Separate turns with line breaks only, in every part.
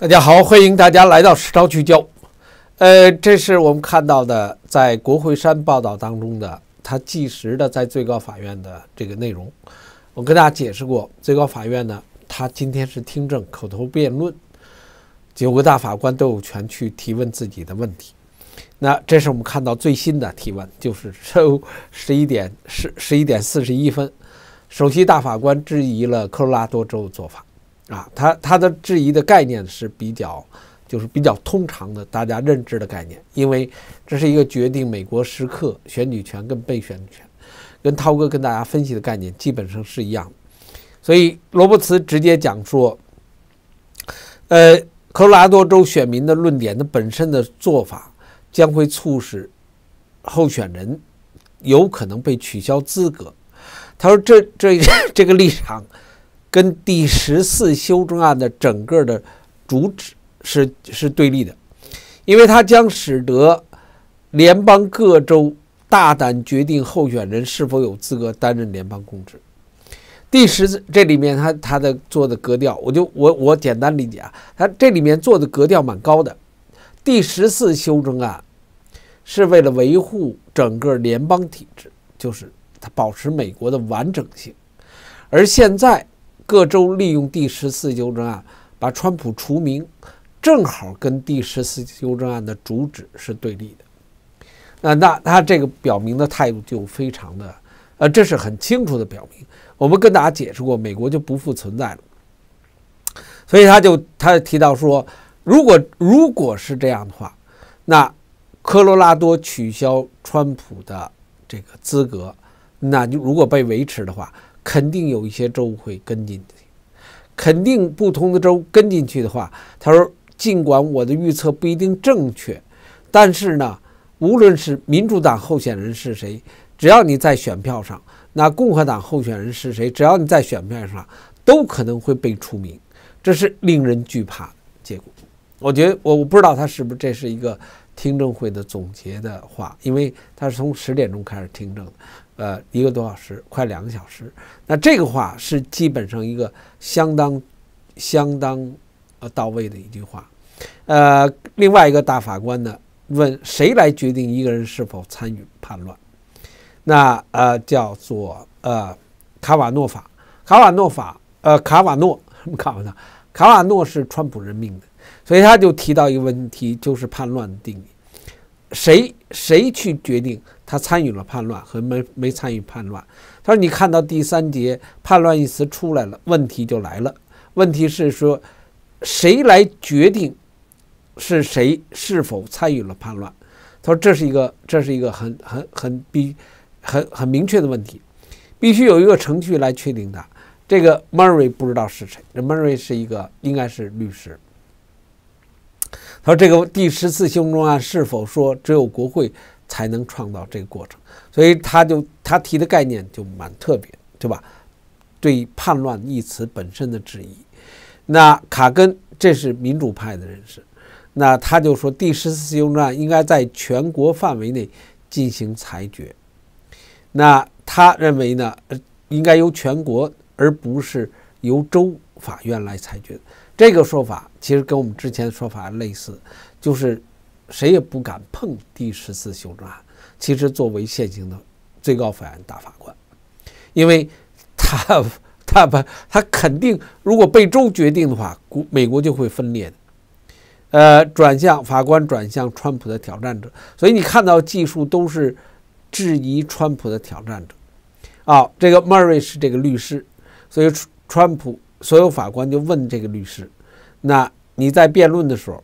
大家好，欢迎大家来到《时朝聚焦》。呃，这是我们看到的在国会山报道当中的，他计时的在最高法院的这个内容。我跟大家解释过，最高法院呢，他今天是听证口头辩论，九个大法官都有权去提问自己的问题。那这是我们看到最新的提问，就是收十一点十十一点四十一分，首席大法官质疑了科罗拉多州的做法。啊，他他的质疑的概念是比较，就是比较通常的大家认知的概念，因为这是一个决定美国时刻选举权跟被选举权，跟涛哥跟大家分析的概念基本上是一样，所以罗伯茨直接讲说，呃，科罗拉多州选民的论点的本身的做法将会促使候选人有可能被取消资格，他说这这 这个立场。跟第十四修正案的整个的主旨是是对立的，因为它将使得联邦各州大胆决定候选人是否有资格担任联邦公职。第十这里面他他的做的格调，我就我我简单理解啊，他这里面做的格调蛮高的。第十四修正案是为了维护整个联邦体制，就是它保持美国的完整性，而现在。各州利用第十四修正案把川普除名，正好跟第十四修正案的主旨是对立的。那那他这个表明的态度就非常的，呃，这是很清楚的表明。我们跟大家解释过，美国就不复存在了。所以他就他提到说，如果如果是这样的话，那科罗拉多取消川普的这个资格，那就如果被维持的话。肯定有一些州会跟进的，肯定不同的州跟进去的话，他说，尽管我的预测不一定正确，但是呢，无论是民主党候选人是谁，只要你在选票上，那共和党候选人是谁，只要你在选票上，都可能会被除名，这是令人惧怕结果。我觉得，我我不知道他是不是这是一个。听证会的总结的话，因为他是从十点钟开始听证的，呃，一个多小时，快两个小时。那这个话是基本上一个相当、相当呃到位的一句话。呃，另外一个大法官呢问谁来决定一个人是否参与叛乱？那呃叫做呃卡瓦诺法，卡瓦诺法，呃卡瓦诺什么卡瓦诺？卡瓦诺是川普任命的。所以他就提到一个问题，就是叛乱的定义，谁谁去决定他参与了叛乱和没没参与叛乱？他说：“你看到第三节‘叛乱’一词出来了，问题就来了。问题是说，谁来决定是谁是否参与了叛乱？”他说：“这是一个这是一个很很很必很很明确的问题，必须有一个程序来确定它。这个 Mary 不知道是谁，这 Mary 是一个应该是律师。”他说：“这个第十次修正案是否说只有国会才能创造这个过程？所以他就他提的概念就蛮特别，对吧？对叛乱一词本身的质疑。那卡根这是民主派的认识，那他就说第十次修正案应该在全国范围内进行裁决。那他认为呢，应该由全国而不是由州法院来裁决。”这个说法其实跟我们之前的说法类似，就是谁也不敢碰第十次修正案。其实作为现行的最高法院大法官，因为他 他不他肯定，如果被州决定的话，国美国就会分裂的。呃，转向法官转向川普的挑战者，所以你看到技术都是质疑川普的挑战者啊。这个 Mary 是这个律师，所以川普。所有法官就问这个律师：“那你在辩论的时候，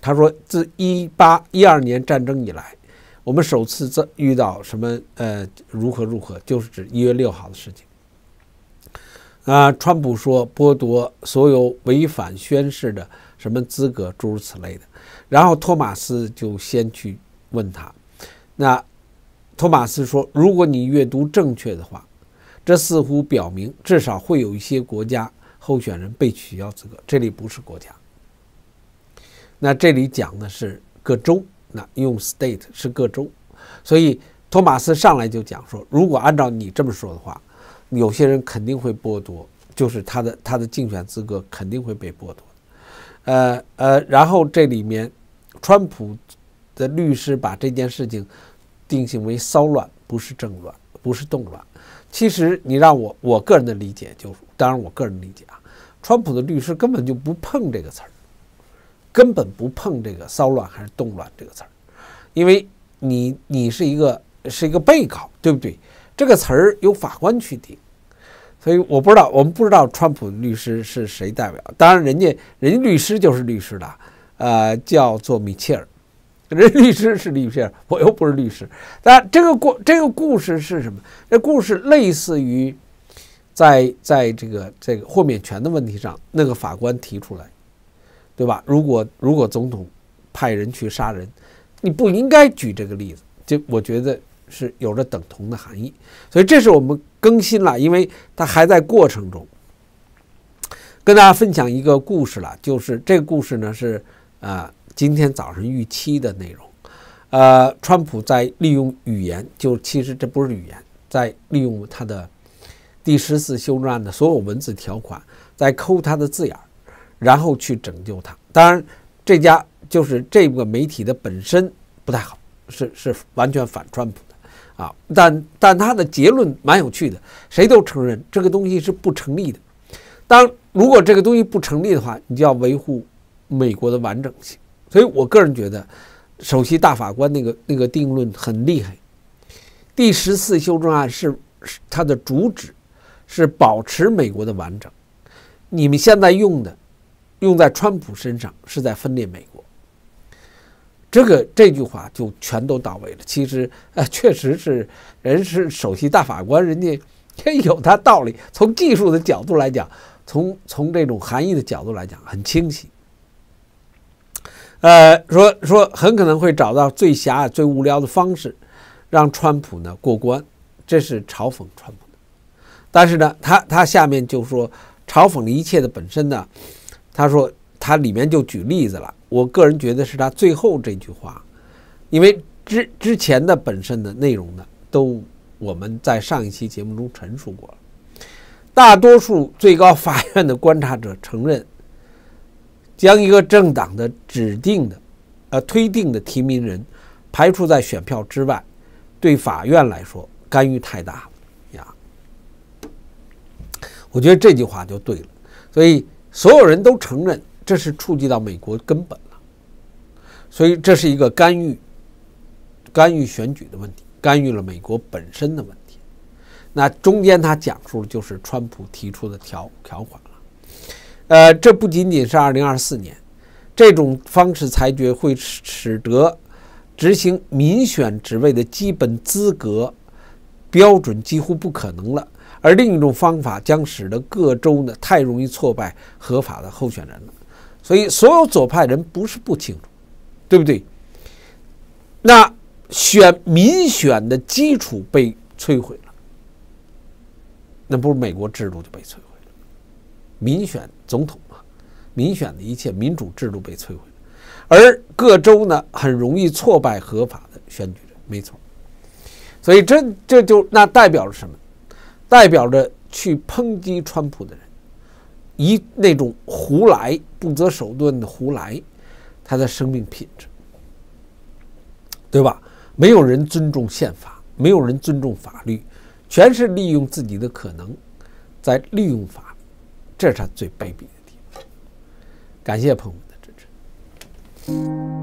他说自一八一二年战争以来，我们首次在遇到什么？呃，如何如何，就是指一月六号的事情。啊，川普说剥夺所有违反宣誓的什么资格，诸如此类的。然后托马斯就先去问他。那托马斯说：如果你阅读正确的话，这似乎表明至少会有一些国家。”候选人被取消资格，这里不是国家，那这里讲的是各州，那用 state 是各州，所以托马斯上来就讲说，如果按照你这么说的话，有些人肯定会剥夺，就是他的他的竞选资格肯定会被剥夺，呃呃，然后这里面，川普的律师把这件事情定性为骚乱，不是政乱，不是动乱，其实你让我我个人的理解就，当然我个人理解啊。川普的律师根本就不碰这个词儿，根本不碰这个“骚乱”还是“动乱”这个词儿，因为你你是一个是一个被告，对不对？这个词儿由法官去定，所以我不知道，我们不知道川普律师是谁代表。当然，人家人家律师就是律师的，呃，叫做米切尔，人家律师是米切尔，我又不是律师。但这个故这个故事是什么？这故事类似于。在在这个这个豁免权的问题上，那个法官提出来，对吧？如果如果总统派人去杀人，你不应该举这个例子，就我觉得是有着等同的含义。所以这是我们更新了，因为它还在过程中。跟大家分享一个故事了，就是这个故事呢是呃今天早上预期的内容，呃，川普在利用语言，就其实这不是语言，在利用他的。第十四修正案的所有文字条款，在抠它的字眼然后去拯救它。当然，这家就是这个媒体的本身不太好，是是完全反川普的啊。但但他的结论蛮有趣的，谁都承认这个东西是不成立的。当如果这个东西不成立的话，你就要维护美国的完整性。所以我个人觉得，首席大法官那个那个定论很厉害。第十四修正案是是它的主旨。是保持美国的完整。你们现在用的，用在川普身上，是在分裂美国。这个这句话就全都到位了。其实，呃，确实是人是首席大法官，人家也有他道理。从技术的角度来讲，从从这种含义的角度来讲，很清晰。呃，说说很可能会找到最狭、隘、最无聊的方式，让川普呢过关，这是嘲讽川普。但是呢，他他下面就说嘲讽一切的本身呢，他说他里面就举例子了。我个人觉得是他最后这句话，因为之之前的本身的内容呢，都我们在上一期节目中陈述过了。大多数最高法院的观察者承认，将一个政党的指定的，呃推定的提名人排除在选票之外，对法院来说干预太大。我觉得这句话就对了，所以所有人都承认这是触及到美国根本了，所以这是一个干预干预选举的问题，干预了美国本身的问题。那中间他讲述的就是川普提出的条条款了，呃，这不仅仅是2024年这种方式裁决会使得执行民选职位的基本资格标准几乎不可能了。而另一种方法将使得各州呢太容易挫败合法的候选人了，所以所有左派人不是不清楚，对不对？那选民选的基础被摧毁了，那不是美国制度就被摧毁了？民选总统嘛，民选的一切民主制度被摧毁了，而各州呢很容易挫败合法的选举人，没错。所以这这就那代表了什么？代表着去抨击川普的人，以那种胡来、不择手段的胡来，他的生命品质，对吧？没有人尊重宪法，没有人尊重法律，全是利用自己的可能，在利用法，这是他最卑鄙的地方。感谢朋友们的支持。